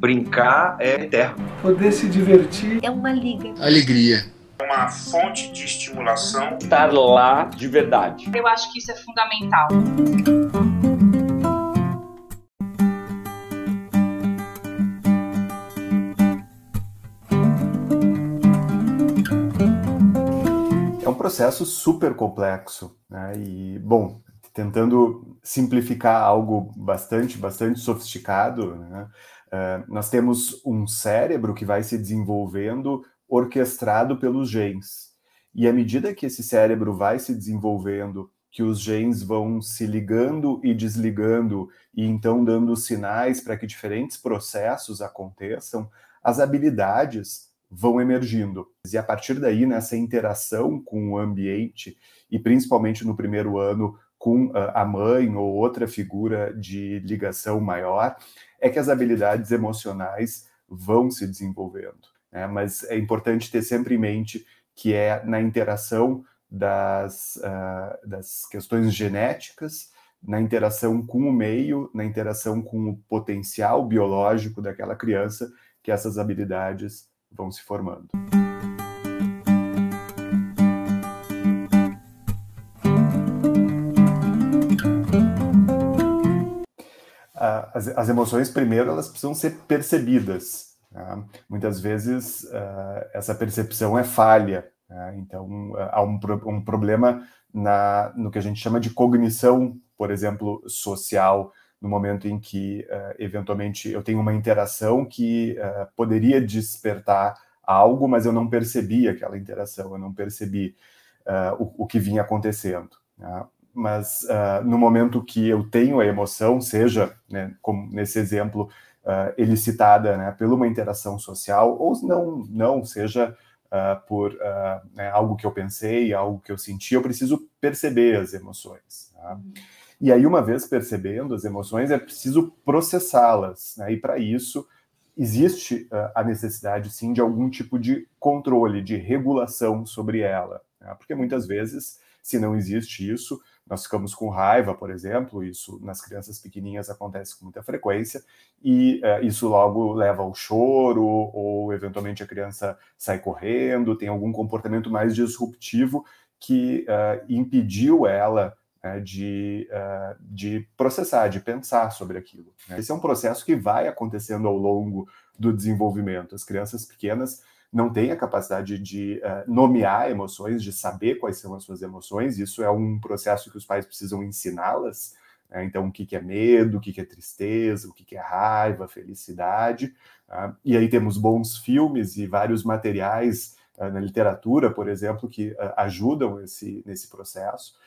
Brincar é eterno. Poder se divertir é uma liga. Alegria é uma fonte de estimulação. Estar lá de verdade. Eu acho que isso é fundamental. É um processo super complexo, né? E bom, tentando simplificar algo bastante, bastante sofisticado, né? Eh, nós temos um cérebro que vai se desenvolvendo orquestrado pelos genes. E à medida que esse cérebro vai se desenvolvendo, que os genes vão se ligando e desligando, e então dando sinais para que diferentes processos aconteçam, as habilidades vão emergindo. E a partir daí, nessa interação com o ambiente, e principalmente no primeiro ano, com a mãe ou outra figura de ligação maior, é que as habilidades emocionais vão se desenvolvendo. Né? Mas é importante ter sempre em mente que é na interação das, uh, das questões genéticas, na interação com o meio, na interação com o potencial biológico daquela criança, que essas habilidades vão se formando. as, as emoções, primeiro, elas precisam ser percebidas. Né? Muitas vezes uh, essa percepção é falha. Né? Então, eh, há um, um problema na, no que a gente chama de cognição, por exemplo, social, no momento em que, uh, eventualmente, eu tenho uma interação que uh, poderia despertar algo, mas eu não percebi aquela interação, eu não percebi o, o, que vinha acontecendo. Né? mas uh, no momento que eu tenho a emoção, seja, né, como nesse exemplo, uh, elicitada né, por uma interação social, ou não, não seja uh, por né, algo que eu pensei, algo que eu senti, eu preciso perceber as emoções. Tá? E aí, uma vez percebendo as emoções, é preciso processá-las, né? e para isso existe a necessidade, sim, de algum tipo de controle, de regulação sobre ela, né? porque muitas vezes se não existe isso, nós ficamos com raiva, por exemplo, isso nas crianças pequenininhas acontece com muita frequência, e uh, isso logo leva ao choro, ou eventualmente a criança sai correndo, tem algum comportamento mais disruptivo que uh, impediu ela né, de, eh, de processar, de pensar sobre aquilo. Né? Esse é um processo que vai acontecendo ao longo do desenvolvimento. As crianças pequenas não tem a capacidade de uh, nomear emoções, de saber quais são as suas emoções. Isso é um processo que os pais precisam ensiná-las. Né? Então, o que, que é medo, o que, que é tristeza, o que, que é raiva, felicidade. Uh, e aí temos bons filmes e vários materiais uh, na literatura, por exemplo, que eh, ajudam esse, nesse processo.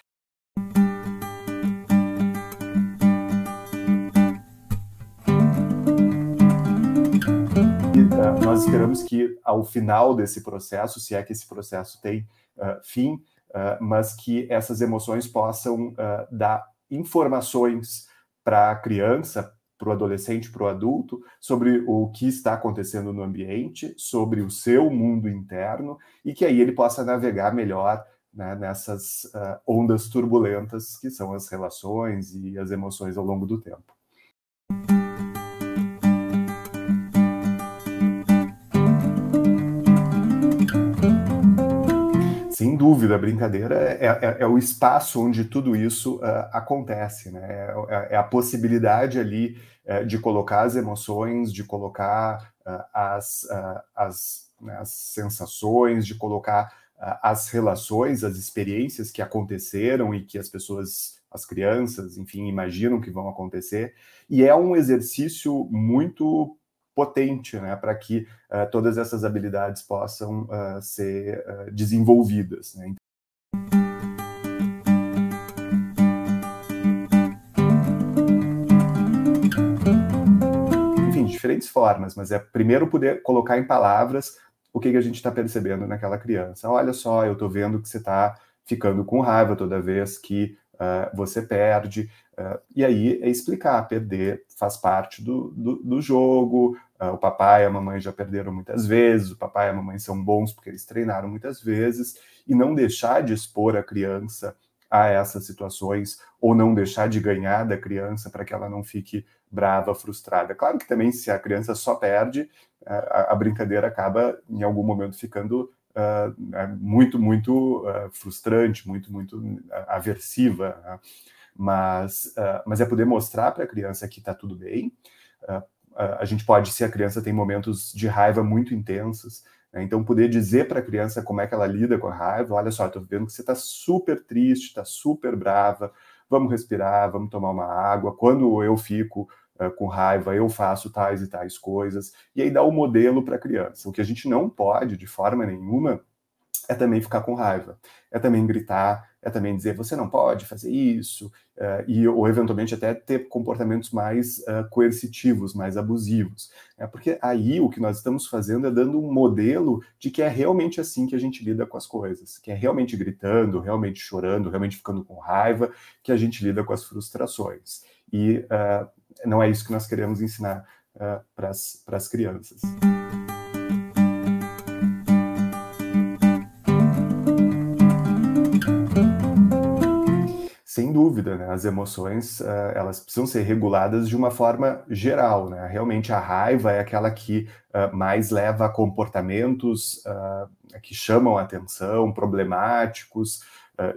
esperamos que, ao final desse processo, se é que esse processo tem uh, fim, uh, mas que essas emoções possam uh, dar informações para a criança, para o adolescente, para o adulto, sobre o que está acontecendo no ambiente, sobre o seu mundo interno, e que aí ele possa navegar melhor né, nessas ondas turbulentas que são as relações e as emoções ao longo do tempo. Sem dúvida, a brincadeira é, é, é, é o espaço onde tudo isso uh, acontece, né? É, é, é, a possibilidade ali uh, de colocar as emoções, de colocar uh, as, as, né, as, sensações, de colocar as relações, as experiências que aconteceram e que as pessoas, as crianças, enfim, imaginam que vão acontecer. E é um exercício muito potente né, para que uh, todas essas habilidades possam uh, ser uh, desenvolvidas. Né? Enfim, diferentes formas, mas é primeiro poder colocar em palavras o que, que a gente está percebendo naquela criança. Olha só, eu estou vendo que você está ficando com raiva toda vez que você perde. e aí é explicar, perder faz parte do, do, do jogo, ah, o papai e a mamãe já perderam muitas vezes, o papai e a mamãe são bons porque eles treinaram muitas vezes, e não deixar de expor a criança a essas situações, ou não deixar de ganhar da criança para que ela não fique brava, frustrada. Claro que também, se a criança só perde, a, brincadeira acaba em algum momento ficando uh, muito, muito uh, frustrante, muito, muito aversiva. Né? Mas, uh, mas é poder mostrar para a criança que está tudo bem, a gente pode, se a criança tem momentos de raiva muito intensos, né? então poder dizer para a criança como é que ela lida com a raiva, olha só, estou vendo que você está super triste, está super brava, vamos respirar, vamos tomar uma água, quando eu fico uh, com raiva, eu faço tais e tais coisas, e aí dá o um modelo para a criança. O que a gente não pode, de forma nenhuma, é também ficar com raiva, é também gritar, é também dizer você não pode fazer isso, uh, e, ou eventualmente até ter comportamentos mais uh, coercitivos, mais abusivos. Né? Porque aí o que nós estamos fazendo é dando um modelo de que é realmente assim que a gente lida com as coisas, que é realmente gritando, realmente chorando, realmente ficando com raiva, que a gente lida com as frustrações. E uh, não é isso que nós queremos ensinar para as crianças. Sem dúvida, né? as emoções uh, elas precisam ser reguladas de uma forma geral. Né? Realmente a raiva é aquela que uh, mais leva a comportamentos uh, que chamam atenção, problemáticos,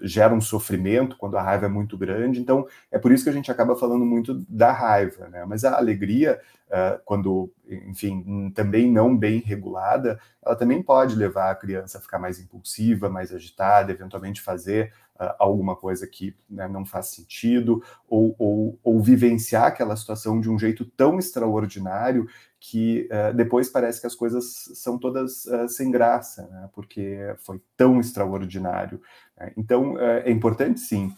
gera um sofrimento quando a raiva é muito grande. Então é por isso que a gente acaba falando muito da raiva. Né? Mas a alegria ah, quando, enfim, também não bem regulada, ela também pode levar a criança a ficar mais impulsiva, mais agitada, eventualmente fazer uh, alguma coisa que né, não faz sentido, ou, ou, ou, vivenciar aquela situação de um jeito tão extraordinário que uh, depois parece que as coisas são todas sem graça, né, porque foi tão extraordinário. Né? Então, é importante, sim,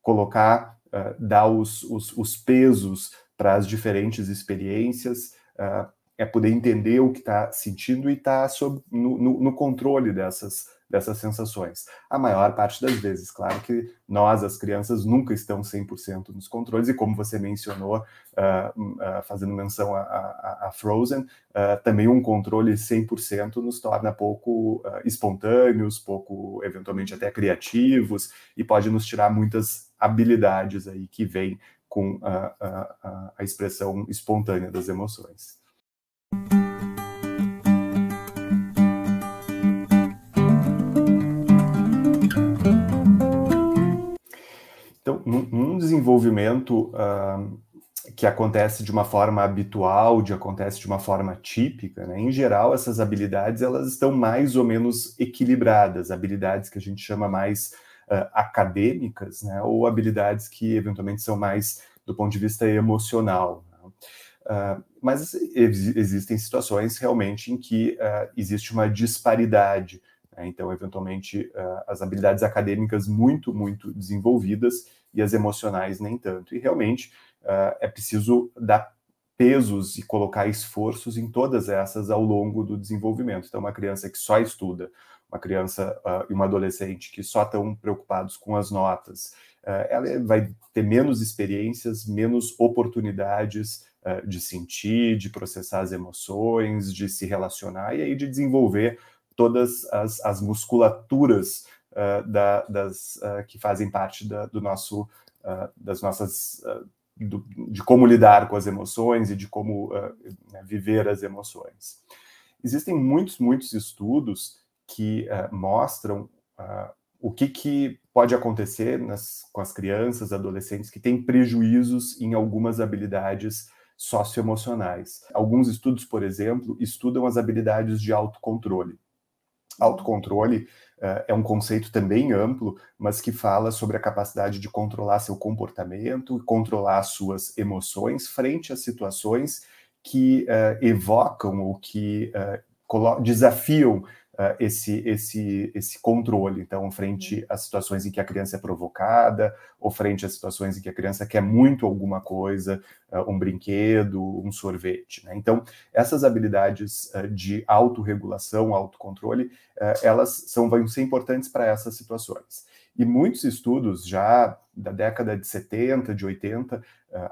colocar, uh, dar os, os, os pesos para as diferentes experiências, uh, é poder entender o que está sentindo e tá estar no, no, no, controle dessas, dessas sensações. A maior parte das vezes, claro que nós, as crianças, nunca estão 100% nos controles, e como você mencionou, uh, uh, fazendo menção a, a, a Frozen, uh, também um controle 100% nos torna pouco espontâneos, pouco, eventualmente, até criativos, e pode nos tirar muitas habilidades aí que vêm com a, a, a expressão espontânea das emoções. Então, num desenvolvimento uh, que acontece de uma forma habitual, de acontece de uma forma típica, né, em geral, essas habilidades elas estão mais ou menos equilibradas, habilidades que a gente chama mais uh, acadêmicas, né, ou habilidades que eventualmente são mais do ponto de vista emocional. Né? Uh, mas ex existem situações realmente em que uh, existe uma disparidade. Né? Então, eventualmente, eh, as habilidades acadêmicas muito, muito desenvolvidas e as emocionais nem tanto. E realmente é preciso dar pesos e colocar esforços em todas essas ao longo do desenvolvimento. Então, uma criança que só estuda uma criança uh, e uma adolescente que só estão preocupados com as notas, uh, ela vai ter menos experiências, menos oportunidades uh, de sentir, de processar as emoções, de se relacionar e aí de desenvolver todas as, as musculaturas ah, da, das, ah, que fazem parte da, do nosso, das nossas do, de como lidar com as emoções e de como uh, viver as emoções. Existem muitos, muitos estudos que uh, mostram uh, o que, que pode acontecer nas, com as crianças, adolescentes que têm prejuízos em algumas habilidades socioemocionais. Alguns estudos, por exemplo, estudam as habilidades de autocontrole. Autocontrole uh, é um conceito também amplo, mas que fala sobre a capacidade de controlar seu comportamento, controlar suas emoções frente a situações que uh, evocam ou que uh, desafiam uh, esse, esse, esse controle. Então, frente uhum. às situações em que a criança é provocada, ou frente às situações em que a criança quer muito alguma coisa, uh, um brinquedo, um sorvete. Né? Então, essas habilidades uh, de autorregulação, autocontrole, elas são, vão ser importantes para essas situações. E muitos estudos já da década de 70, de 80,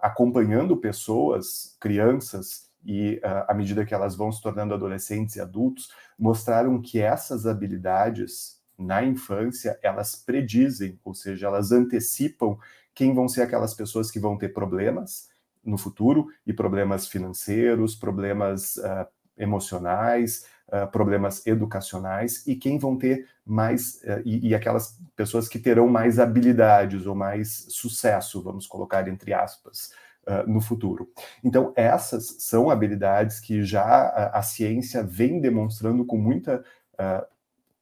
acompanhando pessoas, crianças, e ah, à medida que elas vão se tornando adolescentes e adultos, mostraram que essas habilidades na infância elas predizem, ou seja, elas antecipam quem vão ser aquelas pessoas que vão ter problemas no futuro e problemas financeiros, problemas uh, emocionais, uh, problemas educacionais e quem vão ter mais uh, e, e aquelas pessoas que terão mais habilidades ou mais sucesso, vamos colocar entre aspas. Ah, no futuro. Então, essas são habilidades que já a, a ciência vem demonstrando com muita uh,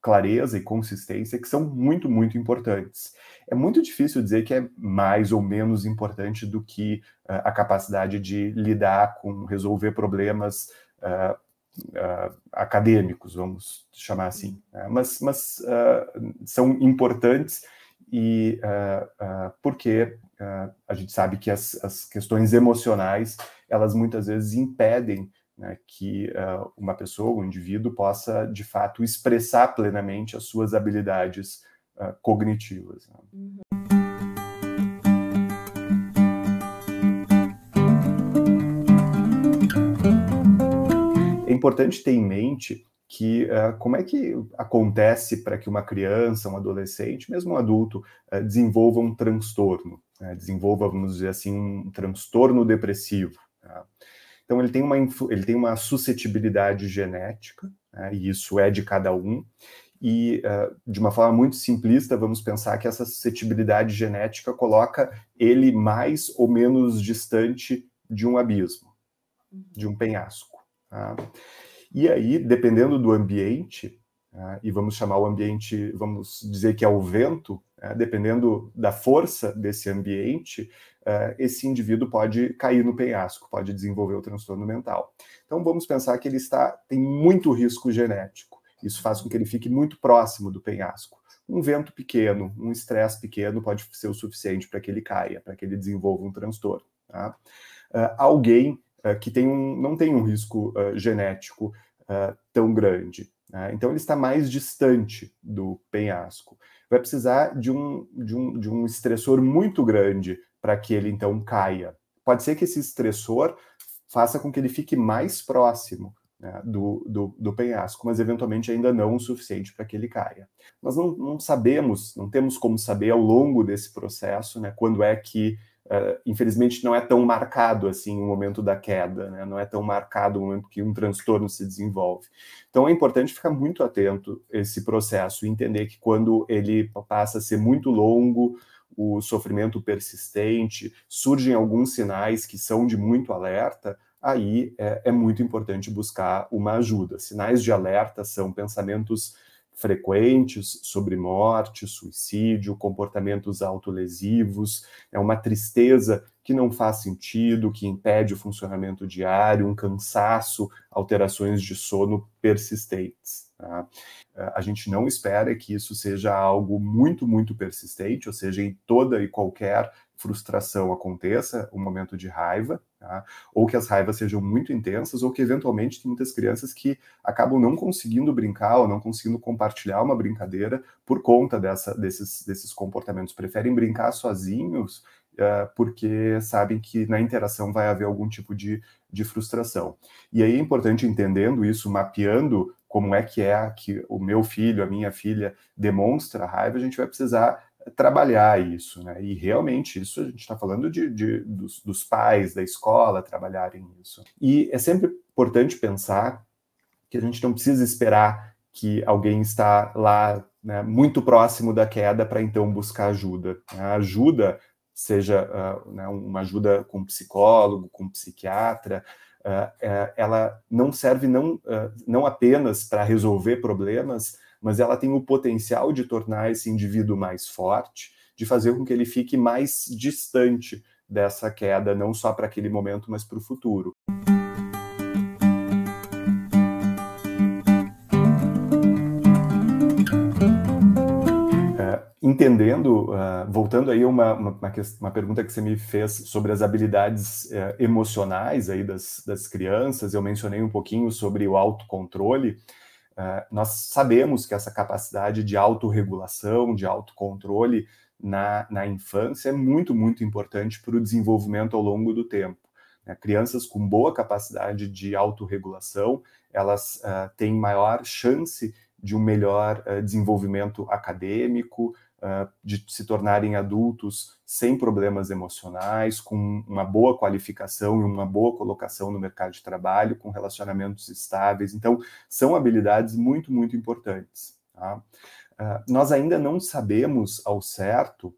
clareza e consistência que são muito, muito importantes. É muito difícil dizer que é mais ou menos importante do que uh, a capacidade de lidar com, resolver problemas. Uh, acadêmicos, vamos chamar assim. Né? Mas, mas uh, são importantes e uh, uh, porque uh, a gente sabe que as, as, questões emocionais elas muitas vezes impedem né, que uma pessoa, um indivíduo possa de fato expressar plenamente as suas habilidades cognitivas. Né. Uhum. É importante ter em mente que uh, como é que acontece para que uma criança, um adolescente, mesmo um adulto, uh, desenvolva um transtorno, né? desenvolva, vamos dizer assim, um transtorno depressivo. Tá? Então ele tem uma ele tem uma suscetibilidade genética né? e isso é de cada um. E uh, de uma forma muito simplista, vamos pensar que essa suscetibilidade genética coloca ele mais ou menos distante de um abismo, uhum. de um penhasco. Tá? E aí, dependendo do ambiente, né, e vamos chamar o ambiente, vamos dizer que é o vento, né, dependendo da força desse ambiente, é, esse indivíduo pode cair no penhasco, pode desenvolver o transtorno mental. Então vamos pensar que ele está tem muito risco genético. Isso faz com que ele fique muito próximo do penhasco. Um vento pequeno, um estresse pequeno pode ser o suficiente para que ele caia, para que ele desenvolva um transtorno. Tá? É, alguém eh, que tem um, não tem um risco eh, genético eh, tão grande. Né? Então, ele está mais distante do penhasco. Vai precisar de um, de um, de um estressor muito grande para que ele, então, caia. Pode ser que esse estressor faça com que ele fique mais próximo né, do, do, do, penhasco, mas eventualmente ainda não o suficiente para que ele caia. Nós não, não, sabemos, não temos como saber ao longo desse processo né, quando é que Uh, infelizmente não é tão marcado assim o momento da queda, né? não é tão marcado o momento que um transtorno se desenvolve. Então é importante ficar muito atento a esse processo e entender que quando ele passa a ser muito longo, o sofrimento persistente, surgem alguns sinais que são de muito alerta, aí é, é muito importante buscar uma ajuda. Sinais de alerta são pensamentos frequentes sobre morte, suicídio, comportamentos autolesivos, é uma tristeza que não faz sentido, que impede o funcionamento diário, um cansaço, alterações de sono persistentes. Tá? É, a gente não espera que isso seja algo muito, muito persistente, ou seja, em toda e qualquer frustração aconteça, um momento de raiva, Tá? Ou que as raivas sejam muito intensas, ou que eventualmente tem muitas crianças que acabam não conseguindo brincar ou não conseguindo compartilhar uma brincadeira por conta dessa, desses, desses comportamentos. Preferem brincar sozinhos uh, porque sabem que na interação vai haver algum tipo de, de frustração. E aí é importante entendendo isso, mapeando como é que é que o meu filho, a minha filha demonstra a raiva, a gente vai precisar trabalhar isso, né? E realmente isso a gente está falando de, de dos, dos, pais da escola trabalharem isso. E é sempre importante pensar que a gente não precisa esperar que alguém está lá né, muito próximo da queda para então buscar ajuda. Né? A ajuda, seja uh, né, uma ajuda com psicólogo, com psiquiatra, uh, ela não serve não, ah, não apenas para resolver problemas, mas ela tem o potencial de tornar esse indivíduo mais forte, de fazer com que ele fique mais distante dessa queda, não só para aquele momento, mas para o futuro. É, entendendo, uh, voltando aí uma, uma, uma, pergunta que você me fez sobre as habilidades uh, emocionais aí das, das crianças, eu mencionei um pouquinho sobre o autocontrole. É, nós sabemos que essa capacidade de autorregulação, de autocontrole na, na infância é muito, muito importante para o desenvolvimento ao longo do tempo. Né? Crianças com boa capacidade de autorregulação, elas uh, têm maior chance de um melhor uh, desenvolvimento acadêmico, ah, de se tornarem adultos sem problemas emocionais, com uma boa qualificação e uma boa colocação no mercado de trabalho, com relacionamentos estáveis. Então, são habilidades muito, muito importantes. Tá? Ah, nós ainda não sabemos ao certo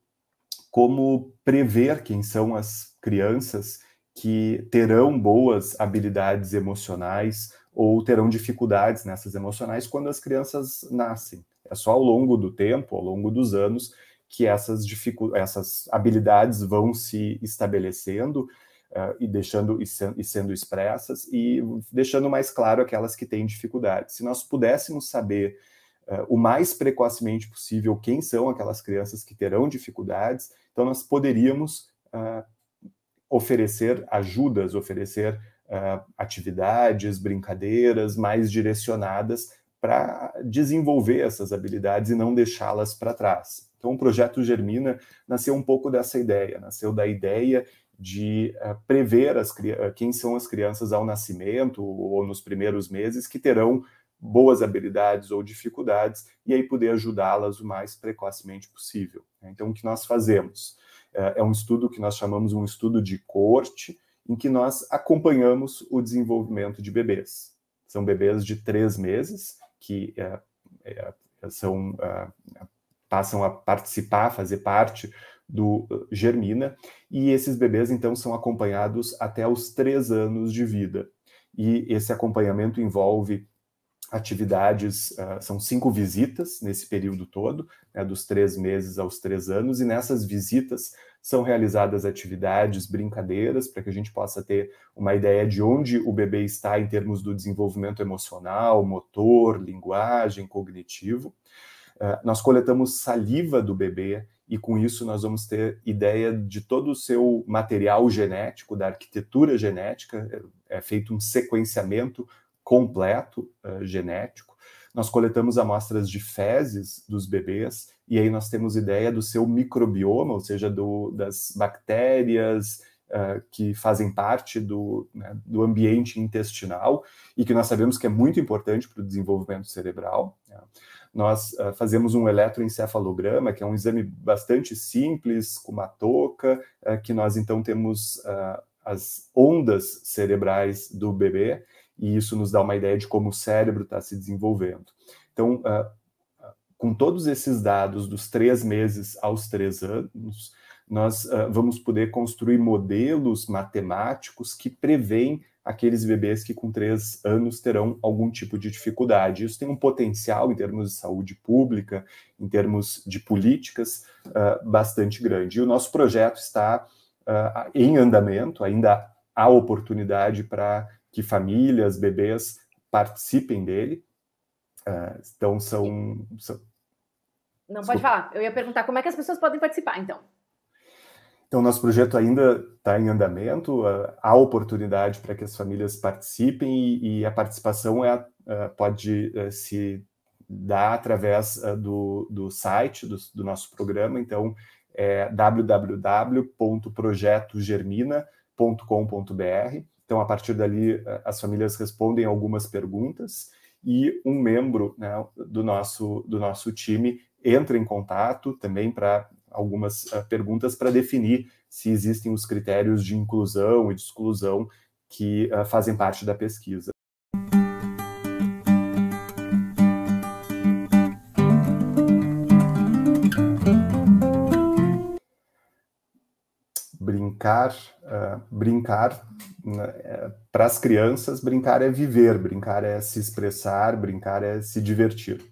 como prever quem são as crianças que terão boas habilidades emocionais ou terão dificuldades nessas emocionais quando as crianças nascem. É só ao longo do tempo, ao longo dos anos, que essas, dificu essas habilidades vão se estabelecendo uh, e deixando e, e sendo expressas e deixando mais claro aquelas que têm dificuldade. Se nós pudéssemos saber uh, o mais precocemente possível quem são aquelas crianças que terão dificuldades, então nós poderíamos uh, oferecer ajudas, oferecer atividades, brincadeiras mais direcionadas para desenvolver essas habilidades e não deixá-las para trás. Então, o projeto Germina nasceu um pouco dessa ideia, nasceu da ideia de uh, prever as, eh, quem são as crianças ao nascimento ou nos primeiros meses que terão boas habilidades ou dificuldades e aí poder ajudá-las o mais precocemente possível. Então, o que nós fazemos? Eh, é um estudo que nós chamamos um estudo de corte, em que nós acompanhamos o desenvolvimento de bebês. São bebês de três meses, que é, é, são, é, passam a participar, fazer parte do eh, Germina, e esses bebês então são acompanhados até os três anos de vida. E esse acompanhamento envolve atividades, uh, são cinco visitas nesse período todo, né, dos três meses aos três anos, e nessas visitas são realizadas atividades, brincadeiras, para que a gente possa ter uma ideia de onde o bebê está em termos do desenvolvimento emocional, motor, linguagem, cognitivo. Uh, nós coletamos saliva do bebê e com isso nós vamos ter ideia de todo o seu material genético, da arquitetura genética, é, é feito um sequenciamento completo uh, genético. Nós coletamos amostras de fezes dos bebês e aí nós temos ideia do seu microbioma, ou seja, do, das bactérias uh, que fazem parte do, né, do ambiente intestinal e que nós sabemos que é muito importante para o desenvolvimento cerebral. Né? Nós uh, fazemos um eletroencefalograma, que é um exame bastante simples, com uma touca, uh, que nós então temos as ondas cerebrais do bebê, e isso nos dá uma ideia de como o cérebro está se desenvolvendo. Então, uh, com todos esses dados dos três meses aos três anos, nós uh, vamos poder construir modelos matemáticos que preveem aqueles bebês que com três anos terão algum tipo de dificuldade. Isso tem um potencial em termos de saúde pública, em termos de políticas, uh, bastante grande. E o nosso projeto está uh, em andamento, ainda há oportunidade para que famílias, bebês participem dele. Uh, então, são, são, não pode falar. Eu ia perguntar como é que as pessoas podem participar, então. Então, nosso projeto ainda está em andamento, ah, há oportunidade para que as famílias participem e, e a participação é, ah, pode ah, se dar através do, do site do, do, nosso programa, então é www.projetogermina.com.br. Então, a partir dali, as famílias respondem algumas perguntas e um membro né, do, nosso, do nosso time entra em contato também para algumas ah, perguntas para definir se existem os critérios de inclusão e de exclusão que ah, fazem parte da pesquisa. brincar, uh, brincar né, é, para as crianças, brincar é viver, brincar é se expressar, brincar é se divertir.